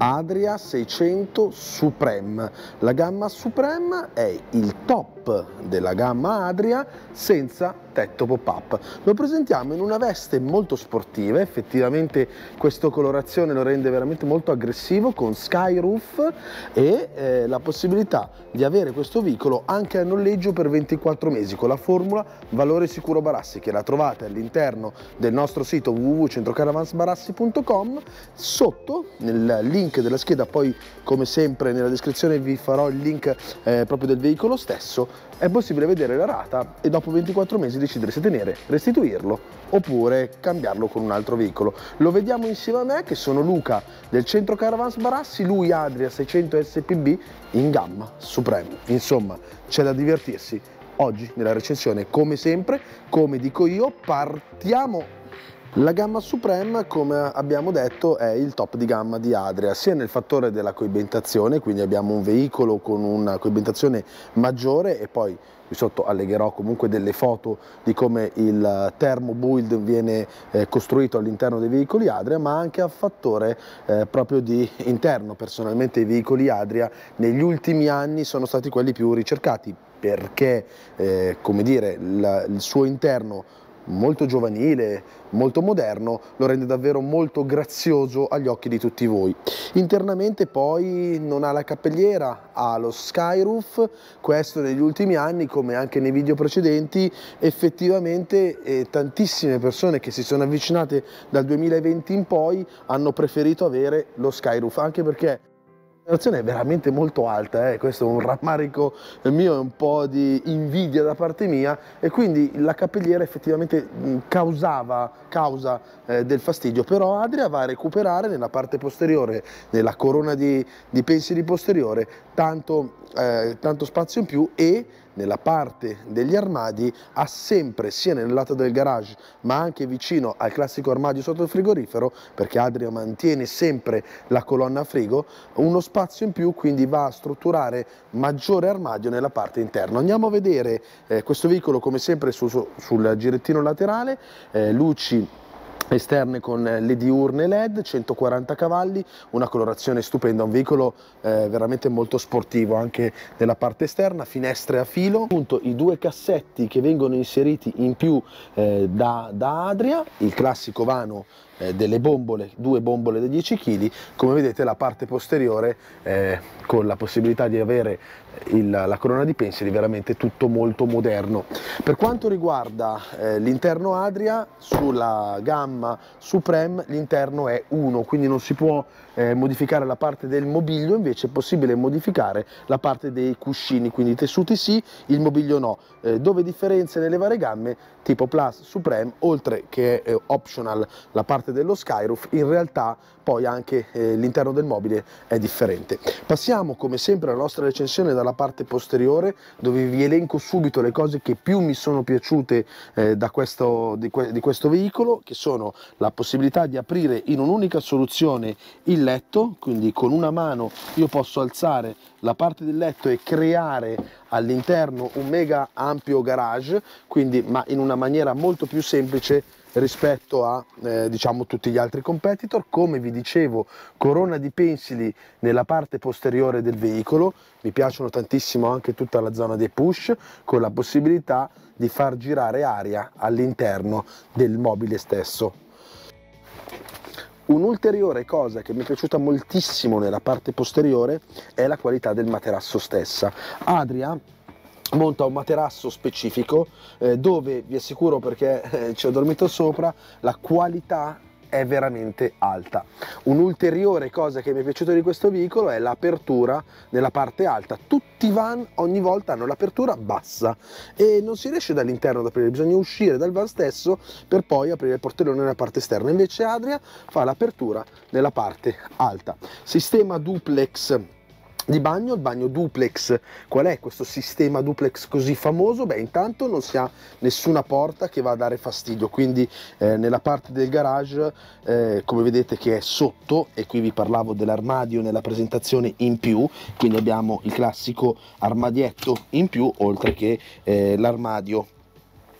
Adria 600 Supreme. La gamma Supreme è il top pop della gamma Adria senza tetto pop-up. Lo presentiamo in una veste molto sportiva, effettivamente questa colorazione lo rende veramente molto aggressivo con sky roof e eh, la possibilità di avere questo veicolo anche a noleggio per 24 mesi con la formula valore sicuro Barassi che la trovate all'interno del nostro sito www.centrocaravansbarassi.com sotto nel link della scheda poi come sempre nella descrizione vi farò il link eh, proprio del veicolo stesso è possibile vedere la rata e dopo 24 mesi decidere se tenere, restituirlo oppure cambiarlo con un altro veicolo. Lo vediamo insieme a me che sono Luca del centro Caravans Barassi, lui Adria 600 SPB in gamma supremo. Insomma, c'è da divertirsi. Oggi nella recensione, come sempre, come dico io, partiamo la gamma Supreme, come abbiamo detto, è il top di gamma di Adria, sia nel fattore della coibentazione, quindi abbiamo un veicolo con una coibentazione maggiore e poi qui sotto allegherò comunque delle foto di come il termo build viene eh, costruito all'interno dei veicoli Adria, ma anche a fattore eh, proprio di interno. Personalmente i veicoli Adria negli ultimi anni sono stati quelli più ricercati perché eh, come dire, la, il suo interno molto giovanile, molto moderno, lo rende davvero molto grazioso agli occhi di tutti voi. Internamente poi non ha la cappelliera, ha lo skyroof, questo negli ultimi anni come anche nei video precedenti effettivamente eh, tantissime persone che si sono avvicinate dal 2020 in poi hanno preferito avere lo skyroof anche perché la situazione è veramente molto alta, eh? questo è un rammarico mio e un po' di invidia da parte mia e quindi la cappelliera effettivamente mm, causava causa eh, del fastidio, però Adria va a recuperare nella parte posteriore, nella corona di, di pensieri posteriore, tanto, eh, tanto spazio in più e nella parte degli armadi ha sempre sia nel lato del garage ma anche vicino al classico armadio sotto il frigorifero perché Adria mantiene sempre la colonna frigo uno spazio in più quindi va a strutturare maggiore armadio nella parte interna andiamo a vedere eh, questo veicolo come sempre su, su, sul girettino laterale eh, luci esterne con eh, le diurne LED, 140 cavalli, una colorazione stupenda, un veicolo eh, veramente molto sportivo anche nella parte esterna, finestre a filo, appunto i due cassetti che vengono inseriti in più eh, da, da, Adria, il classico vano eh, delle bombole, due bombole da 10 kg, come vedete la parte posteriore eh, con la possibilità di avere il, la corona di pensieri veramente tutto molto moderno. Per quanto riguarda eh, l'interno Adria, sulla gamma Supreme l'interno è 1, quindi non si può eh, modificare la parte del mobilio, invece è possibile modificare la parte dei cuscini, quindi i tessuti sì, il mobilio no. Eh, dove differenze nelle varie gamme, tipo Plus, Supreme, oltre che è eh, optional la parte dello Skyroof, in realtà poi anche eh, l'interno del mobile è differente. Passiamo come sempre alla nostra recensione dalla la parte posteriore dove vi elenco subito le cose che più mi sono piaciute eh, questo, di, que di questo veicolo che sono la possibilità di aprire in un'unica soluzione il letto quindi con una mano io posso alzare la parte del letto e creare all'interno un mega ampio garage quindi ma in una maniera molto più semplice rispetto a eh, diciamo, tutti gli altri competitor come vi dicevo corona di pensili nella parte posteriore del veicolo mi piacciono tantissimo anche tutta la zona dei push con la possibilità di far girare aria all'interno del mobile stesso Un'ulteriore cosa che mi è piaciuta moltissimo nella parte posteriore è la qualità del materasso stessa. Adria monta un materasso specifico eh, dove vi assicuro perché eh, ci ho dormito sopra la qualità è veramente alta un'ulteriore cosa che mi è piaciuta di questo veicolo è l'apertura nella parte alta tutti i van ogni volta hanno l'apertura bassa e non si riesce dall'interno ad aprire bisogna uscire dal van stesso per poi aprire il portellone nella parte esterna invece Adria fa l'apertura nella parte alta sistema duplex di bagno, il bagno duplex. Qual è questo sistema duplex così famoso? Beh, intanto non si ha nessuna porta che va a dare fastidio, quindi eh, nella parte del garage, eh, come vedete che è sotto, e qui vi parlavo dell'armadio nella presentazione in più, quindi abbiamo il classico armadietto in più, oltre che eh, l'armadio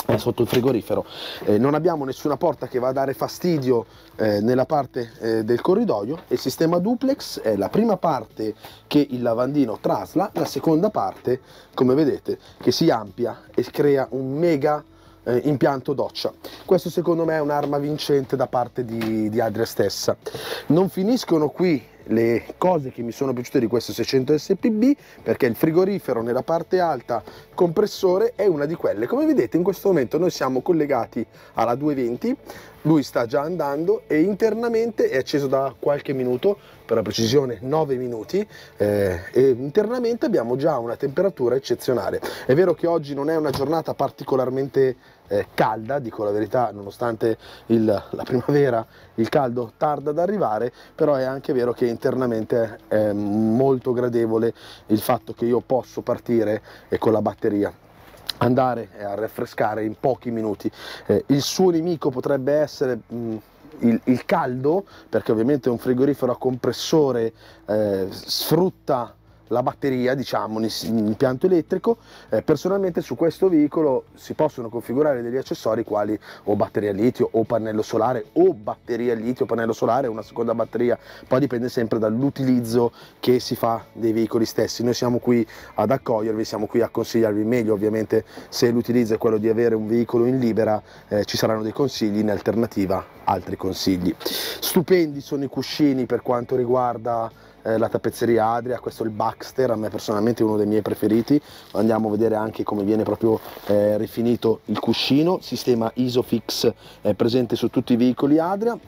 eh, sotto il frigorifero eh, non abbiamo nessuna porta che va a dare fastidio eh, nella parte eh, del corridoio il sistema duplex è la prima parte che il lavandino trasla la seconda parte come vedete che si ampia e crea un mega eh, impianto doccia questo secondo me è un'arma vincente da parte di, di Adria stessa non finiscono qui le cose che mi sono piaciute di questo 600 SPB perché il frigorifero nella parte alta compressore è una di quelle come vedete in questo momento noi siamo collegati alla 220 lui sta già andando e internamente è acceso da qualche minuto per la precisione 9 minuti eh, e internamente abbiamo già una temperatura eccezionale è vero che oggi non è una giornata particolarmente eh, calda, dico la verità, nonostante il, la primavera il caldo tarda ad arrivare, però è anche vero che internamente è molto gradevole il fatto che io posso partire eh, con la batteria andare a raffrescare in pochi minuti. Eh, il suo nemico potrebbe essere mh, mm, il, il, caldo, perché ovviamente un frigorifero a compressore eh, sfrutta la batteria, diciamo, un impianto elettrico. Eh, personalmente su questo veicolo si possono configurare degli accessori quali o batteria litio o pannello solare o batteria litio, pannello solare una seconda batteria, poi dipende sempre dall'utilizzo che si fa dei veicoli stessi. Noi siamo qui ad accogliervi, siamo qui a consigliarvi meglio, ovviamente se l'utilizzo è quello di avere un veicolo in libera eh, ci saranno dei consigli, in alternativa altri consigli. Stupendi sono i cuscini per quanto riguarda eh, la tappezzeria Adria, questo è il Baxter, a me personalmente è uno dei miei preferiti, andiamo a vedere anche come viene proprio eh, rifinito il cuscino, sistema Isofix eh, presente su tutti i veicoli Adria,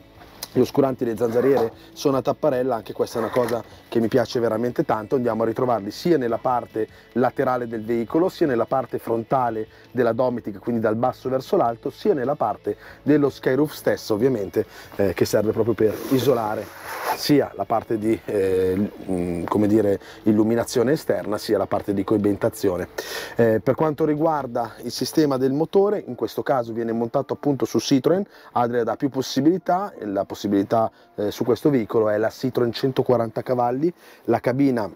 l'oscurante le zanzariere sono a tapparella, anche questa è una cosa che mi piace veramente tanto, andiamo a ritrovarli sia nella parte laterale del veicolo, sia nella parte frontale della Domitic, quindi dal basso verso l'alto, sia nella parte dello skyroof stesso ovviamente, eh, che serve proprio per isolare sia la parte di eh, mm, dire, illuminazione esterna, sia la parte di coibentazione. Eh, per quanto riguarda il sistema del motore, in questo caso viene montato appunto su Citroen, Adria dà più possibilità, la possibilità possibilità eh, su questo veicolo è la Citroen 140 cavalli, la cabina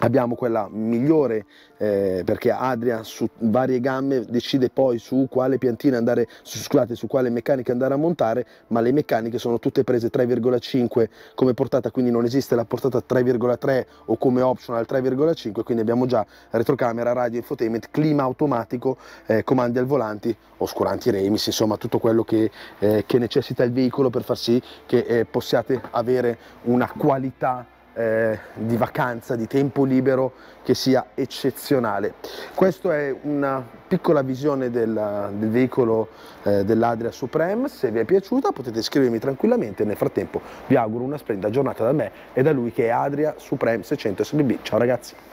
abbiamo quella migliore eh, perché Adria su varie gamme decide poi su quale piantina andare su, scusate, su quale meccanica andare a montare ma le meccaniche sono tutte prese 3,5 come portata quindi non esiste la portata 3,3 o come optional 3,5 quindi abbiamo già retrocamera radio infotainment clima automatico eh, comandi al volante oscuranti remis insomma tutto quello che, eh, che necessita il veicolo per far sì che eh, possiate avere una qualità eh, di vacanza, di tempo libero che sia eccezionale. Questa è una piccola visione del, del veicolo eh, dell'Adria Supreme, se vi è piaciuta potete scrivermi tranquillamente, nel frattempo vi auguro una splendida giornata da me e da lui che è Adria Supreme 600 SBB. Ciao ragazzi!